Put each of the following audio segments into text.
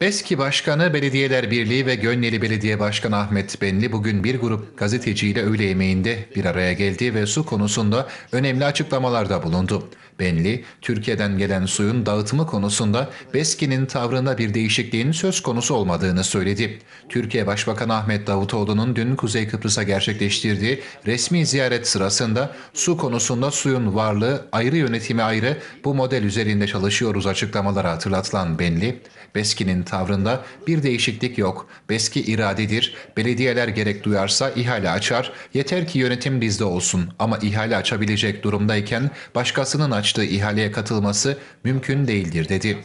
Eski Başkanı Belediyeler Birliği ve Gönneli Belediye Başkanı Ahmet Benli bugün bir grup gazeteciyle öğle yemeğinde bir araya geldi ve su konusunda önemli açıklamalarda bulundu. Benli, Türkiye'den gelen suyun dağıtımı konusunda Beski'nin tavrında bir değişikliğin söz konusu olmadığını söyledi. Türkiye Başbakanı Ahmet Davutoğlu'nun dün Kuzey Kıbrıs'a gerçekleştirdiği resmi ziyaret sırasında su konusunda suyun varlığı ayrı yönetimi ayrı bu model üzerinde çalışıyoruz açıklamaları hatırlatılan Benli, Şenli, Beski'nin tavrında bir değişiklik yok. Beski iradedir. Belediyeler gerek duyarsa ihale açar. Yeter ki yönetim bizde olsun. Ama ihale açabilecek durumdayken başkasının açtığı ihaleye katılması mümkün değildir dedi.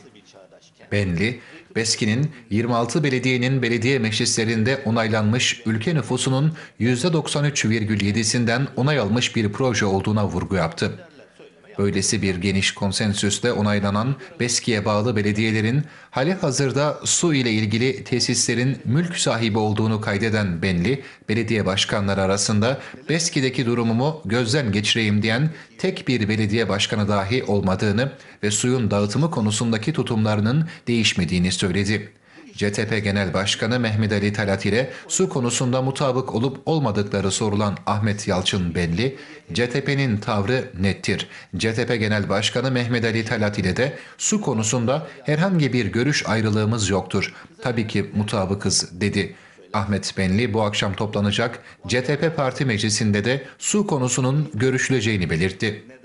Benli, Beski'nin 26 belediyenin belediye meclislerinde onaylanmış ülke nüfusunun %93,7'sinden onay almış bir proje olduğuna vurgu yaptı. Böylesi bir geniş konsensüsle onaylanan BESKİ'ye bağlı belediyelerin hali hazırda su ile ilgili tesislerin mülk sahibi olduğunu kaydeden Benli, belediye başkanları arasında BESKİ'deki durumumu gözden geçireyim diyen tek bir belediye başkanı dahi olmadığını ve suyun dağıtımı konusundaki tutumlarının değişmediğini söyledi. CTP Genel Başkanı Mehmet Ali Talat ile su konusunda mutabık olup olmadıkları sorulan Ahmet Yalçın Belli, CTP'nin tavrı nettir. CTP Genel Başkanı Mehmet Ali Talat ile de su konusunda herhangi bir görüş ayrılığımız yoktur. Tabii ki mutabıkız dedi. Ahmet Benli bu akşam toplanacak CTP Parti Meclisi'nde de su konusunun görüşüleceğini belirtti.